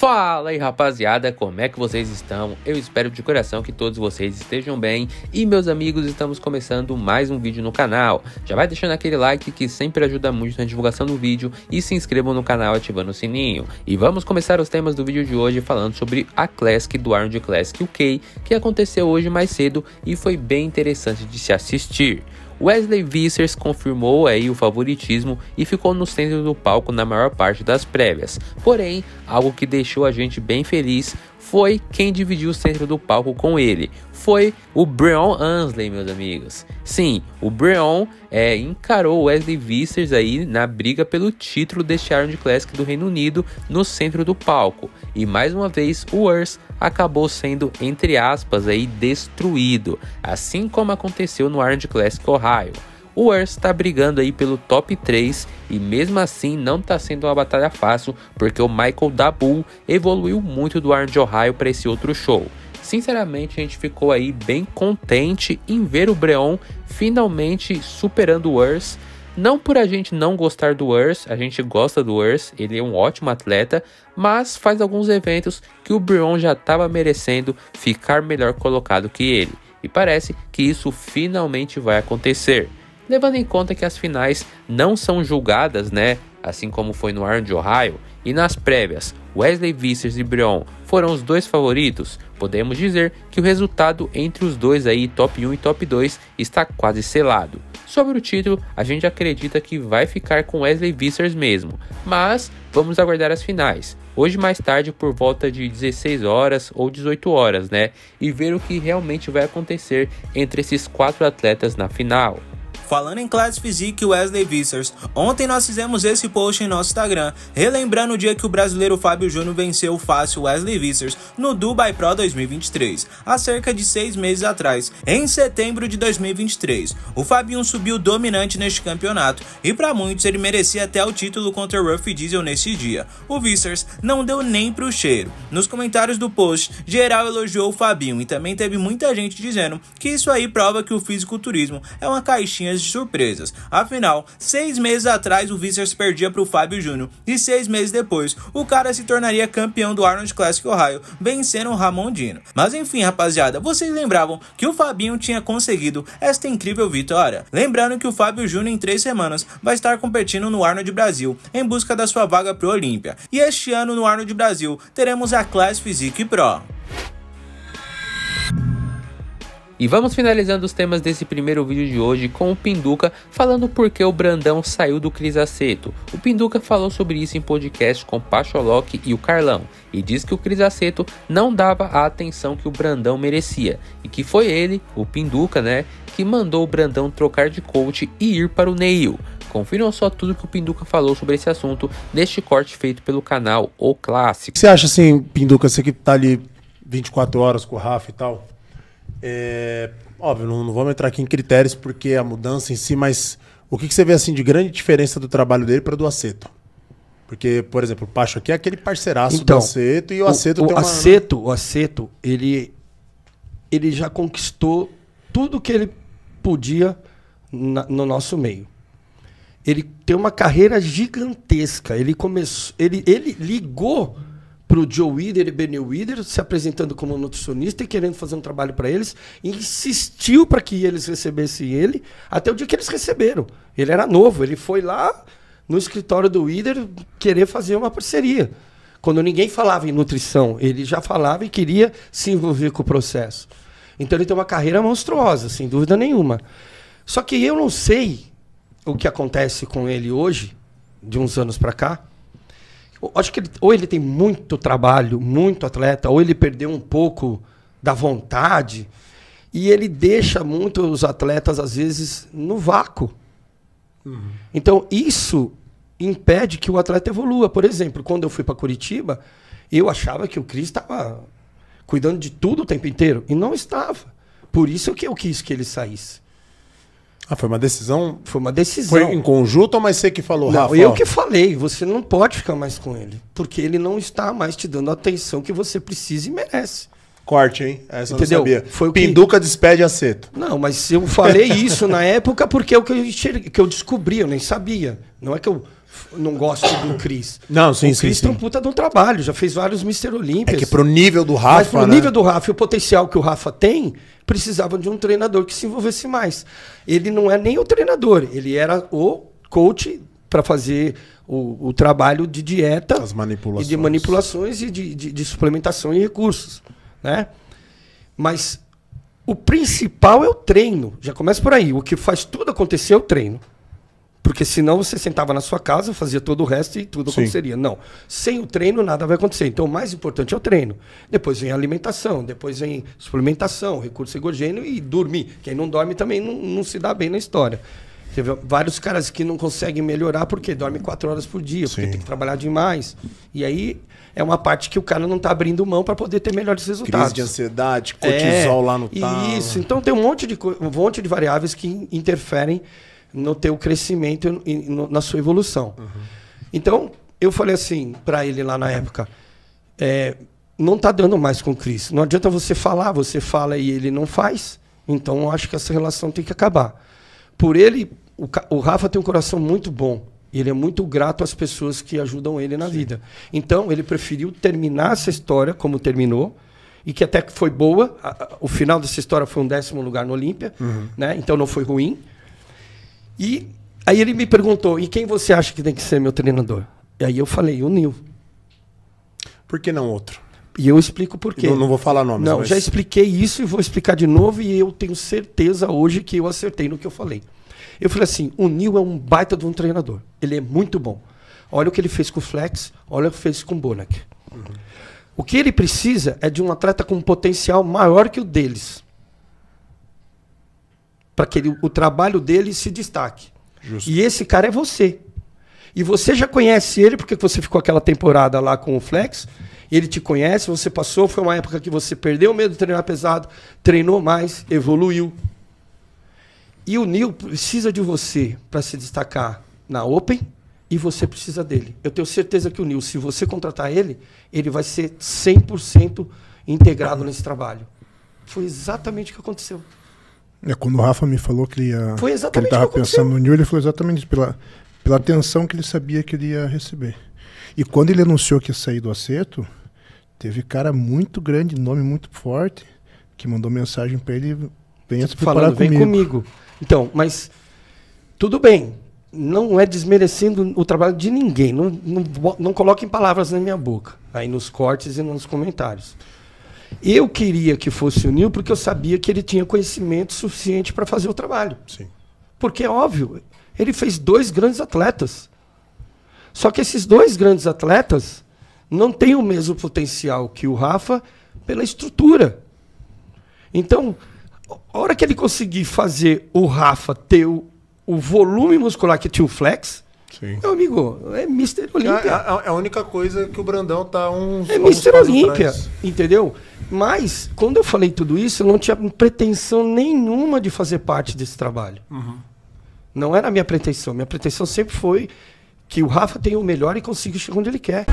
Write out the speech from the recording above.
Fala aí rapaziada, como é que vocês estão? Eu espero de coração que todos vocês estejam bem e meus amigos, estamos começando mais um vídeo no canal. Já vai deixando aquele like que sempre ajuda muito na divulgação do vídeo e se inscrevam no canal ativando o sininho. E vamos começar os temas do vídeo de hoje falando sobre a Classic do Arnold Classic UK que aconteceu hoje mais cedo e foi bem interessante de se assistir. Wesley Vissers confirmou aí o favoritismo e ficou no centro do palco na maior parte das prévias. Porém, algo que deixou a gente bem feliz foi quem dividiu o centro do palco com ele. Foi o Breon Ansley, meus amigos. Sim, o Breon é, encarou Wesley Vissers aí na briga pelo título deste Iron Classic do Reino Unido no centro do palco. E mais uma vez, o Urs acabou sendo, entre aspas, aí, destruído, assim como aconteceu no Iron Classic Ohio o Urs está brigando aí pelo top 3 e mesmo assim não está sendo uma batalha fácil porque o Michael Dabu evoluiu muito do Arn de Ohio para esse outro show. Sinceramente, a gente ficou aí bem contente em ver o Breon finalmente superando o Urs. Não por a gente não gostar do Urs, a gente gosta do Urs, ele é um ótimo atleta, mas faz alguns eventos que o Breon já estava merecendo ficar melhor colocado que ele. E parece que isso finalmente vai acontecer levando em conta que as finais não são julgadas, né? Assim como foi no Iron de Ohio e nas prévias, Wesley Vissers e Brion foram os dois favoritos, podemos dizer que o resultado entre os dois aí, top 1 e top 2, está quase selado. Sobre o título, a gente acredita que vai ficar com Wesley Vissers mesmo, mas vamos aguardar as finais. Hoje mais tarde por volta de 16 horas ou 18 horas, né? E ver o que realmente vai acontecer entre esses quatro atletas na final. Falando em Class physique Wesley Vissers, ontem nós fizemos esse post em nosso Instagram, relembrando o dia que o brasileiro Fábio Júnior venceu o fácil Wesley Vissers no Dubai Pro 2023, há cerca de seis meses atrás, em setembro de 2023. O Fabinho subiu dominante neste campeonato e para muitos ele merecia até o título contra o Ruff Diesel nesse dia. O Vissers não deu nem pro cheiro. Nos comentários do post, geral elogiou o Fabinho e também teve muita gente dizendo que isso aí prova que o fisiculturismo é uma caixinha de surpresas. Afinal, seis meses atrás o Vissers perdia para o Fábio Júnior e seis meses depois o cara se tornaria campeão do Arnold Classic Ohio, vencendo o Ramondino. Mas enfim, rapaziada, vocês lembravam que o Fabinho tinha conseguido esta incrível vitória? Lembrando que o Fábio Júnior em três semanas vai estar competindo no Arnold Brasil em busca da sua vaga para o Olímpia. E este ano no Arnold Brasil teremos a Class Physique Pro. E vamos finalizando os temas desse primeiro vídeo de hoje com o Pinduca falando por que o Brandão saiu do Cris Aceto. O Pinduca falou sobre isso em podcast com Pacholoc e o Carlão e diz que o Cris Aceto não dava a atenção que o Brandão merecia e que foi ele, o Pinduca, né, que mandou o Brandão trocar de coach e ir para o Neil. Confiram só tudo que o Pinduca falou sobre esse assunto neste corte feito pelo canal O Clássico. Você acha assim, Pinduca, você que tá ali 24 horas com o Rafa e tal? É, óbvio, não, não vamos entrar aqui em critérios porque a mudança em si, mas o que, que você vê assim de grande diferença do trabalho dele para do Aceto? Porque, por exemplo, o Pacho aqui é aquele parceiraço então, do Aceto e o, Aceto o tem uma... Aceto, o Aceto, ele, ele já conquistou tudo que ele podia na, no nosso meio. Ele tem uma carreira gigantesca. Ele começou, ele, ele ligou pro Joe Wither e Benny Wither se apresentando como nutricionista e querendo fazer um trabalho para eles, insistiu para que eles recebessem ele, até o dia que eles receberam. Ele era novo, ele foi lá no escritório do Wither querer fazer uma parceria. Quando ninguém falava em nutrição, ele já falava e queria se envolver com o processo. Então ele tem uma carreira monstruosa, sem dúvida nenhuma. Só que eu não sei o que acontece com ele hoje, de uns anos para cá, Acho que ele, ou ele tem muito trabalho, muito atleta, ou ele perdeu um pouco da vontade. E ele deixa muito os atletas, às vezes, no vácuo. Uhum. Então, isso impede que o atleta evolua. Por exemplo, quando eu fui para Curitiba, eu achava que o Cris estava cuidando de tudo o tempo inteiro. E não estava. Por isso que eu quis que ele saísse. Ah, foi uma decisão? Foi uma decisão. Foi em conjunto ou mais você que falou, não, Rafa? Eu que falei, você não pode ficar mais com ele. Porque ele não está mais te dando a atenção que você precisa e merece. Corte, hein? Essa Entendeu? eu Foi o Pinduca que... despede a seta. Não, mas eu falei isso na época porque é o que eu, enxergue, que eu descobri, eu nem sabia. Não é que eu não gosto do Cris. Não, sim, o Chris sim. O Cris tem um puta de um trabalho, já fez vários Mr. Olímpia. É que pro nível do Rafa. Mas pro né? nível do Rafa e o potencial que o Rafa tem, precisava de um treinador que se envolvesse mais. Ele não é nem o treinador, ele era o coach para fazer o, o, trabalho de dieta. As manipulações. E de manipulações e de, de, de suplementação e recursos. Né? Mas o principal é o treino. Já começa por aí. O que faz tudo acontecer é o treino. Porque senão você sentava na sua casa, fazia todo o resto e tudo Sim. aconteceria. Não. Sem o treino, nada vai acontecer. Então, o mais importante é o treino. Depois vem a alimentação, depois vem suplementação, recurso egogênio e dormir. Quem não dorme também não, não se dá bem na história. Teve vários caras que não conseguem melhorar porque dorme quatro horas por dia, Sim. porque tem que trabalhar demais. E aí é uma parte que o cara não está abrindo mão para poder ter melhores resultados. Crise de ansiedade, é, cortisol é, lá no tal. Isso. Então tem um monte de, um monte de variáveis que interferem no teu crescimento e no, na sua evolução. Uhum. Então, eu falei assim para ele lá na época, é, não está dando mais com o Cris. Não adianta você falar, você fala e ele não faz. Então, eu acho que essa relação tem que acabar. Por ele, o, o Rafa tem um coração muito bom. E ele é muito grato às pessoas que ajudam ele na Sim. vida. Então, ele preferiu terminar essa história como terminou, e que até que foi boa. A, a, o final dessa história foi um décimo lugar no Olímpia, uhum. né? então não foi ruim. E aí ele me perguntou: e quem você acha que tem que ser meu treinador? E aí eu falei: o Nil. Por que não outro? E eu explico por quê. Não, não vou falar nomes. Não, mas... já expliquei isso e vou explicar de novo. E eu tenho certeza hoje que eu acertei no que eu falei. Eu falei assim: o Nil é um baita de um treinador. Ele é muito bom. Olha o que ele fez com o Flex, olha o que fez com o Bonac. Uhum. O que ele precisa é de um atleta com um potencial maior que o deles para que ele, o trabalho dele se destaque. Justo. E esse cara é você. E você já conhece ele, porque você ficou aquela temporada lá com o Flex. Ele te conhece, você passou, foi uma época que você perdeu o medo de treinar pesado, treinou mais, evoluiu. E o Neil precisa de você para se destacar na Open e você precisa dele. Eu tenho certeza que o Neil, se você contratar ele, ele vai ser 100% integrado nesse trabalho. Foi exatamente o que aconteceu. É, quando o Rafa me falou que ele ia. Foi exatamente que ele estava pensando no New, ele falou exatamente isso, pela, pela atenção que ele sabia que ele ia receber. E quando ele anunciou que ia sair do acerto, teve cara muito grande, nome muito forte, que mandou mensagem para ele: venha se preparar Falando, comigo. Vem comigo. Então, mas tudo bem. Não é desmerecendo o trabalho de ninguém. Não, não, não palavras na minha boca. Aí nos cortes e nos comentários. Eu queria que fosse o Nil porque eu sabia que ele tinha conhecimento suficiente para fazer o trabalho. Sim. Porque é óbvio, ele fez dois grandes atletas. Só que esses dois grandes atletas não têm o mesmo potencial que o Rafa pela estrutura. Então, a hora que ele conseguir fazer o Rafa ter o, o volume muscular que tinha o Flex, Sim. Meu amigo, é Mr. É, Olímpia. É, a, é a, única coisa que o Brandão tá um. É Mr. Olímpia, entendeu? Mas, quando eu falei tudo isso, eu não tinha pretensão nenhuma de fazer parte desse trabalho. Uhum. Não era a minha pretensão. Minha pretensão sempre foi que o Rafa tenha o melhor e consiga chegar onde ele quer.